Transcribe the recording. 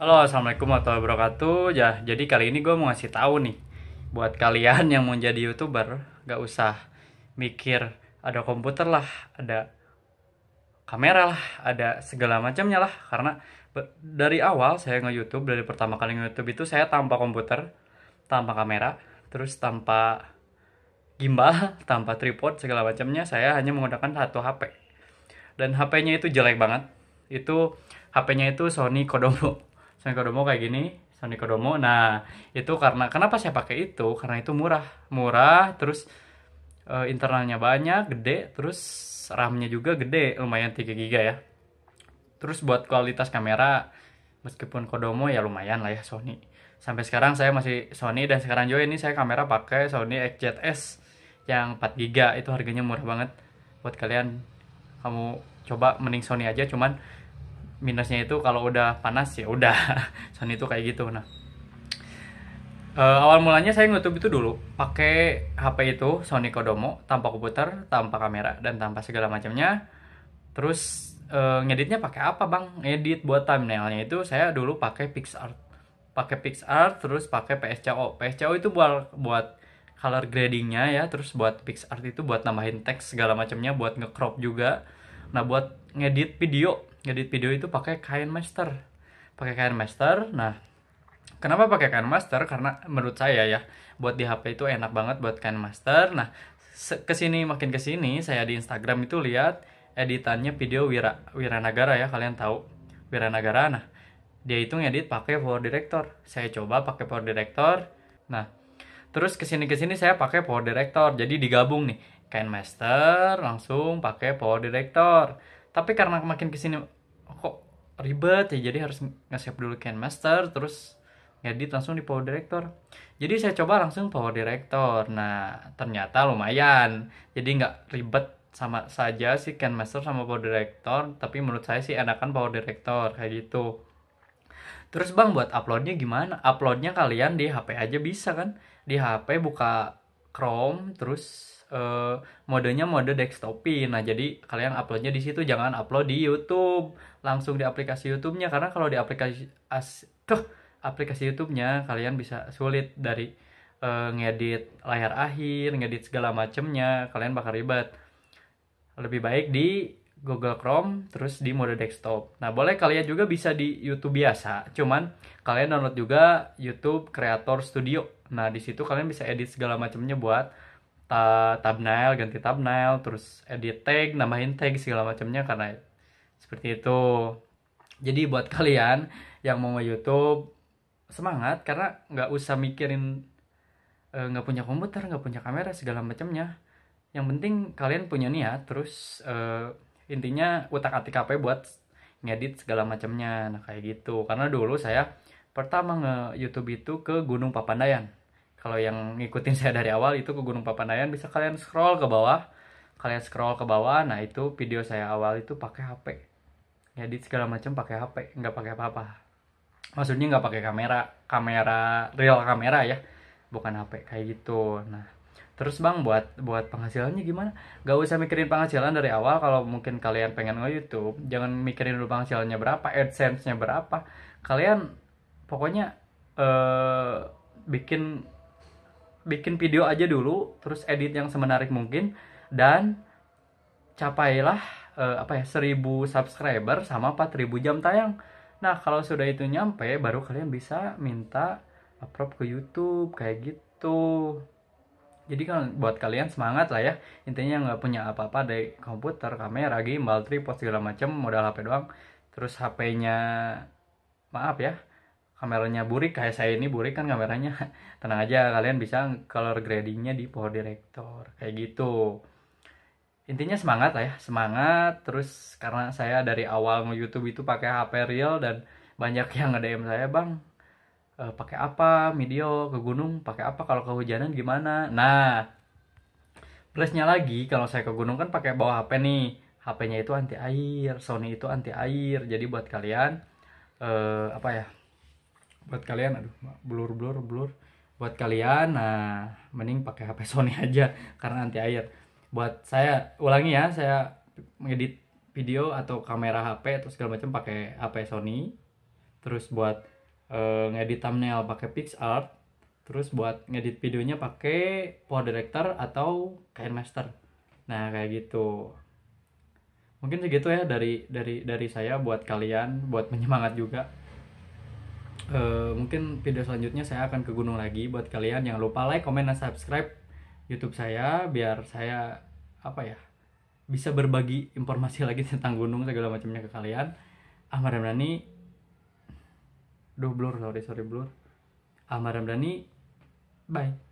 Halo, assalamualaikum warahmatullahi wabarakatuh. Ya, jadi kali ini gue mau ngasih tahu nih, buat kalian yang mau jadi youtuber, gak usah mikir ada komputer lah, ada kamera lah, ada segala macamnya lah. Karena dari awal saya nge YouTube, dari pertama kali nge YouTube itu saya tanpa komputer, tanpa kamera, terus tanpa gimbal, tanpa tripod segala macamnya. Saya hanya menggunakan satu HP dan HP-nya itu jelek banget. Itu HP-nya itu Sony Kodomo. Sony Kodomo kayak gini Sony Kodomo nah itu karena kenapa saya pakai itu karena itu murah murah terus uh, internalnya banyak gede terus RAM-nya juga gede lumayan 3 giga ya terus buat kualitas kamera meskipun Kodomo ya lumayan lah ya Sony sampai sekarang saya masih Sony dan sekarang juga ini saya kamera pakai Sony XZS yang 4 giga. itu harganya murah banget buat kalian kamu coba mending Sony aja cuman minusnya itu kalau udah panas ya udah Sony itu kayak gitu nah uh, awal mulanya saya ngutup itu dulu pakai HP itu Sony Kodomo tanpa komputer tanpa kamera dan tanpa segala macamnya terus uh, ngeditnya pakai apa bang edit buat thumbnailnya itu saya dulu pakai PixArt pakai PixArt terus pakai PSCO PSCO itu buat buat color gradingnya ya terus buat PixArt itu buat nambahin teks segala macamnya buat ngecrop juga nah buat ngedit video ngedit video itu pakai kain master pakai kain master nah kenapa pakai kain master karena menurut saya ya buat di HP itu enak banget buat kain master nah kesini makin kesini saya di Instagram itu lihat editannya video Wira Wiranagara ya kalian tahu Wiranagara nah dia itu ngedit pakai Power Director saya coba pakai Power Director nah terus kesini kesini saya pakai Power Director jadi digabung nih kain master langsung pakai Power Director tapi karena makin kesini kok ribet ya jadi harus ngasih dulu can master terus di langsung di power director jadi saya coba langsung power director nah ternyata lumayan jadi nggak ribet sama saja sih can master sama power director tapi menurut saya sih enakan power director kayak gitu terus bang buat uploadnya gimana uploadnya kalian di hp aja bisa kan di hp buka chrome terus uh, modenya mode desktopin. Nah, jadi kalian uploadnya di situ jangan upload di YouTube, langsung di aplikasi YouTube-nya karena kalau di aplikasi as, tuh, aplikasi YouTube-nya kalian bisa sulit dari uh, ngedit layar akhir, ngedit segala macemnya, kalian bakal ribet. Lebih baik di Google Chrome terus di mode desktop. Nah, boleh kalian juga bisa di YouTube biasa. Cuman kalian download juga YouTube Creator Studio. Nah, di situ kalian bisa edit segala macamnya buat thumbnail ganti thumbnail terus edit tag nambahin tag segala macamnya karena seperti itu jadi buat kalian yang mau nge YouTube semangat karena nggak usah mikirin eh, nggak e, punya komputer nggak punya kamera segala macamnya yang penting kalian punya niat terus e, intinya utak atik HP buat ngedit segala macamnya nah kayak gitu karena dulu saya pertama nge YouTube itu ke Gunung Papandayan kalau yang ngikutin saya dari awal itu ke Gunung Papandayan bisa kalian scroll ke bawah. Kalian scroll ke bawah, nah itu video saya awal itu pakai HP. Edit segala macam pakai HP, nggak pakai apa-apa. Maksudnya nggak pakai kamera, kamera real kamera ya, bukan HP kayak gitu. Nah, Terus bang buat buat penghasilannya gimana? Gak usah mikirin penghasilan dari awal kalau mungkin kalian pengen nge YouTube, jangan mikirin dulu penghasilannya berapa, AdSense-nya berapa. Kalian pokoknya eh bikin bikin video aja dulu terus edit yang semenarik mungkin dan capailah uh, apa ya 1000 subscriber sama 4000 jam tayang nah kalau sudah itu nyampe baru kalian bisa minta approve ke YouTube kayak gitu jadi kan buat kalian semangat lah ya intinya nggak punya apa-apa dari komputer kamera gimbal tripod segala macam modal HP doang terus HP-nya maaf ya kameranya burik kayak saya ini burik kan kameranya tenang aja kalian bisa color gradingnya di power director kayak gitu intinya semangat lah ya semangat terus karena saya dari awal YouTube itu pakai HP real dan banyak yang nge saya bang eh, pakai apa video ke gunung pakai apa kalau kehujanan gimana nah plusnya lagi kalau saya ke gunung kan pakai bawa HP nih HP-nya itu anti air Sony itu anti air jadi buat kalian eh, apa ya buat kalian aduh blur blur blur buat kalian nah mending pakai HP Sony aja karena anti air buat saya ulangi ya saya mengedit video atau kamera HP atau segala macam pakai HP Sony terus buat e, ngedit thumbnail pakai PixArt terus buat ngedit videonya pakai Power Director atau Kain Master nah kayak gitu mungkin segitu ya dari dari dari saya buat kalian buat menyemangat juga uh, mungkin video selanjutnya saya akan ke gunung lagi buat kalian jangan lupa like comment dan subscribe YouTube saya biar saya apa ya bisa berbagi informasi lagi tentang gunung segala macamnya ke kalian Ahmad Ramdhani Duh blur sorry sorry blur Ahmad Ramdhani bye